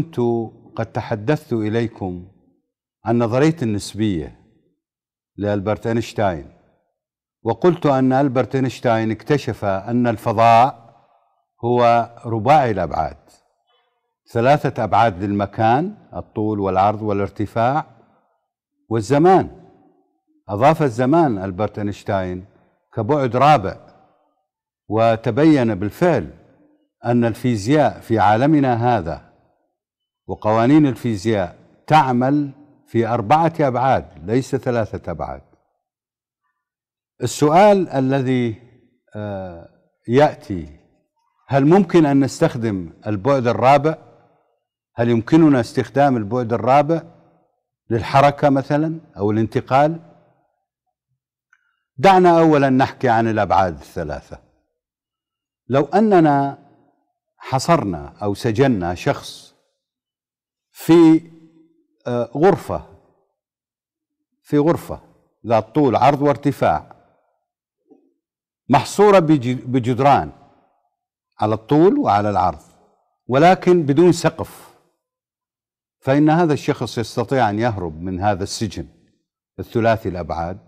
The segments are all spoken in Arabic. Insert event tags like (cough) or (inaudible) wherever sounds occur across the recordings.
كنت قد تحدثت إليكم عن نظرية النسبية لألبرت أينشتاين وقلت أن ألبرت أينشتاين اكتشف أن الفضاء هو رباعي الأبعاد ثلاثة أبعاد للمكان الطول والعرض والارتفاع والزمان أضاف الزمان ألبرت أينشتاين كبعد رابع وتبين بالفعل أن الفيزياء في عالمنا هذا وقوانين الفيزياء تعمل في أربعة أبعاد ليس ثلاثة أبعاد السؤال الذي آه، يأتي هل ممكن أن نستخدم البعد الرابع هل يمكننا استخدام البعد الرابع للحركة مثلا أو الانتقال دعنا أولا نحكي عن الأبعاد الثلاثة لو أننا حصرنا أو سجنا شخص في آه، غرفة في غرفة ذات طول عرض وارتفاع محصورة بجدران على الطول وعلى العرض ولكن بدون سقف فإن هذا الشخص يستطيع أن يهرب من هذا السجن الثلاثي الأبعاد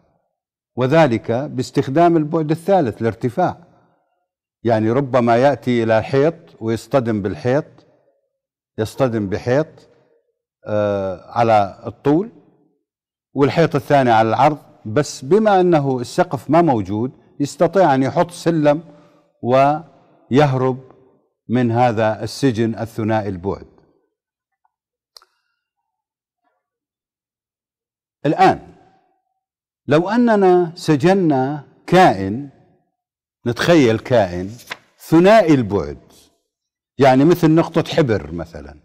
وذلك باستخدام البعد الثالث الارتفاع يعني ربما يأتي إلى حيط ويصطدم بالحيط يصطدم بحيط آه، على الطول والحيط الثاني على العرض بس بما أنه السقف ما موجود يستطيع أن يحط سلم ويهرب من هذا السجن الثنائي البعد الآن لو أننا سجننا كائن نتخيل كائن ثنائي البعد يعني مثل نقطة حبر مثلا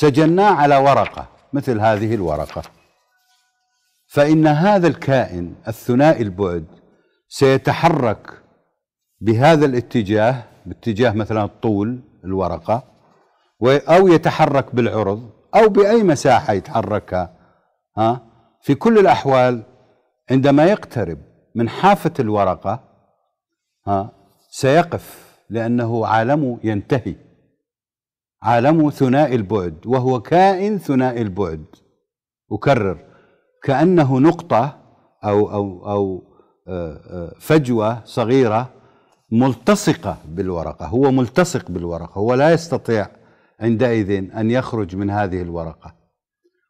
سجلناه على ورقة مثل هذه الورقة فإن هذا الكائن الثنائي البعد سيتحرك بهذا الاتجاه باتجاه مثلا طول الورقة أو يتحرك بالعرض أو بأي مساحة يتحركها ها في كل الأحوال عندما يقترب من حافة الورقة ها سيقف لأنه عالمه ينتهي عالمه ثنائي البعد وهو كائن ثنائي البعد أكرر كأنه نقطة أو أو أو آه، آه، فجوة صغيرة ملتصقة بالورقة هو ملتصق بالورقة هو لا يستطيع عندئذ أن يخرج من هذه الورقة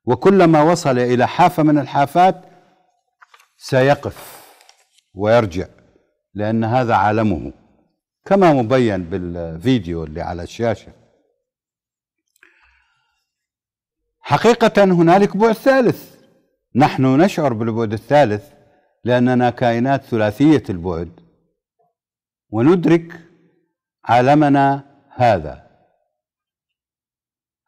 وكلما وصل إلى حافة من الحافات سيقف ويرجع لأن هذا عالمه كما مبين بالفيديو اللي على الشاشة حقيقة هنالك بعد ثالث نحن نشعر بالبعد الثالث لأننا كائنات ثلاثية البعد وندرك عالمنا هذا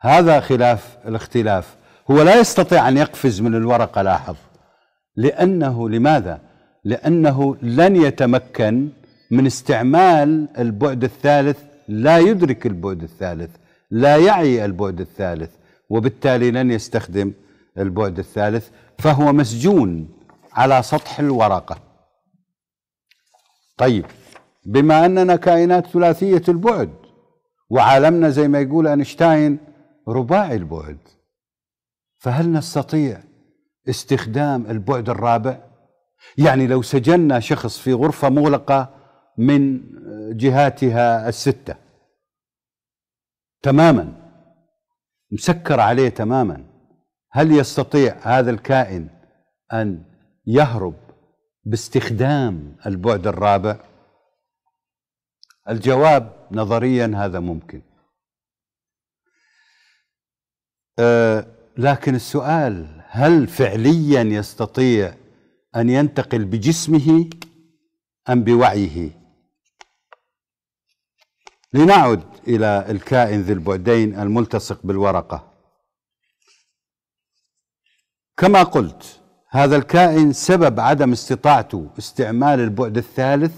هذا خلاف الاختلاف هو لا يستطيع أن يقفز من الورقة لاحظ لأنه لماذا؟ لأنه لن يتمكن من استعمال البعد الثالث لا يدرك البعد الثالث لا يعي البعد الثالث وبالتالي لن يستخدم البعد الثالث فهو مسجون على سطح الورقة طيب بما أننا كائنات ثلاثية البعد وعالمنا زي ما يقول أينشتاين رباعي البعد فهل نستطيع استخدام البعد الرابع يعني لو سجنا شخص في غرفة مغلقة من جهاتها الستة تماما مسكر عليه تماما هل يستطيع هذا الكائن ان يهرب باستخدام البعد الرابع الجواب نظريا هذا ممكن أه لكن السؤال هل فعليا يستطيع ان ينتقل بجسمه ام بوعيه لنعد إلى الكائن ذي البعدين الملتصق بالورقة كما قلت هذا الكائن سبب عدم استطاعته استعمال البعد الثالث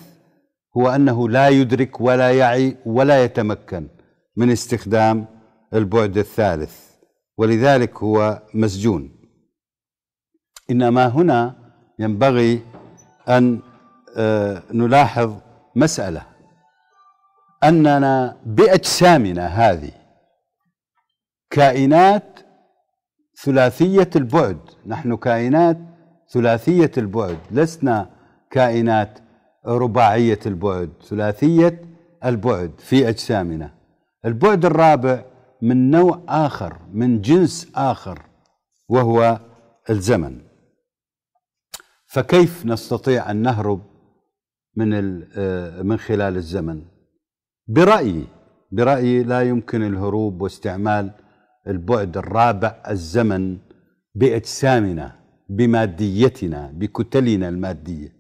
هو أنه لا يدرك ولا يعي ولا يتمكن من استخدام البعد الثالث ولذلك هو مسجون إنما هنا ينبغي أن آه، نلاحظ مسألة أننا بأجسامنا هذه كائنات ثلاثية البعد نحن كائنات ثلاثية البعد لسنا كائنات رباعية البعد ثلاثية البعد في أجسامنا البعد الرابع من نوع آخر من جنس آخر وهو الزمن فكيف نستطيع أن نهرب من آه، من خلال الزمن برأيي برأيي لا يمكن الهروب واستعمال البعد الرابع الزمن بأجسامنا بماديتنا بكتلنا المادية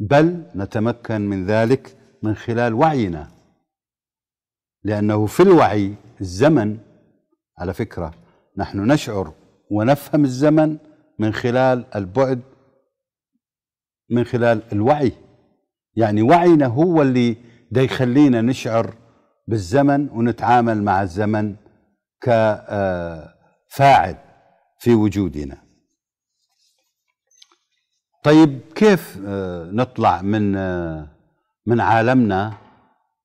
بل نتمكن من ذلك من خلال وعينا لأنه في الوعي الزمن على فكرة نحن نشعر ونفهم الزمن من خلال البعد من خلال الوعي يعني وعينا هو اللي ده يخلينا نشعر بالزمن ونتعامل مع الزمن كفاعل آه، في وجودنا طيب كيف آه، نطلع من آه، من عالمنا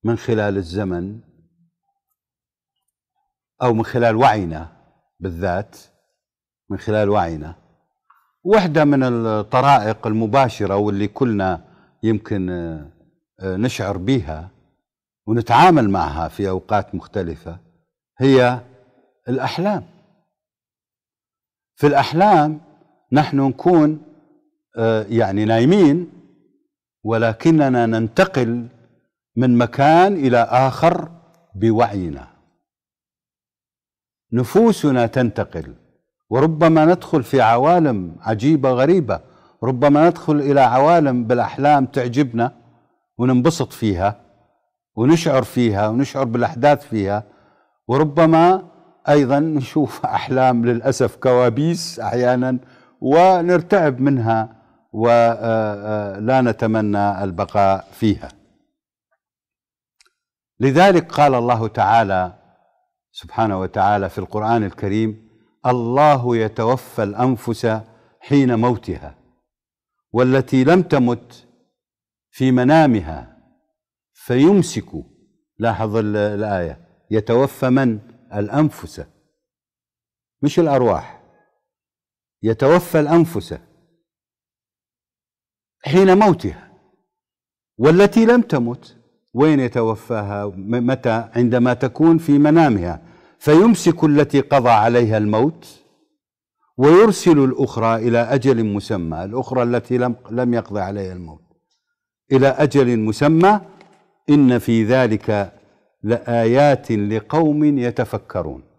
من خلال الزمن او من خلال وعينا بالذات من خلال وعينا واحده من الطرائق المباشره واللي كلنا يمكن آه، نشعر بها ونتعامل معها في اوقات مختلفه هي الاحلام في الاحلام نحن نكون آه، يعني نايمين ولكننا ننتقل من مكان الى اخر بوعينا نفوسنا تنتقل وربما ندخل في عوالم عجيبه غريبه ربما ندخل الى عوالم بالاحلام تعجبنا وننبسط فيها ونشعر فيها ونشعر بالاحداث فيها وربما ايضا نشوف (laughs) احلام للاسف كوابيس احيانا ونرتعب منها ولا آه، آه، نتمنى البقاء فيها لذلك قال الله تعالى سبحانه وتعالى في القران الكريم الله يتوفى الانفس حين موتها والتي لم تمت في منامها فيمسك لاحظ الآية يتوفى من الأنفس مش الأرواح يتوفى الأنفس حين موتها والتي لم تمت وين يتوفاها متى عندما تكون في منامها فيمسك التي قضى عليها الموت ويرسل الأخرى إلى أجل مسمى الأخرى التي لم لم يقضي عليها الموت إلى أجل مسمى إن في ذلك لآيات لقوم يتفكرون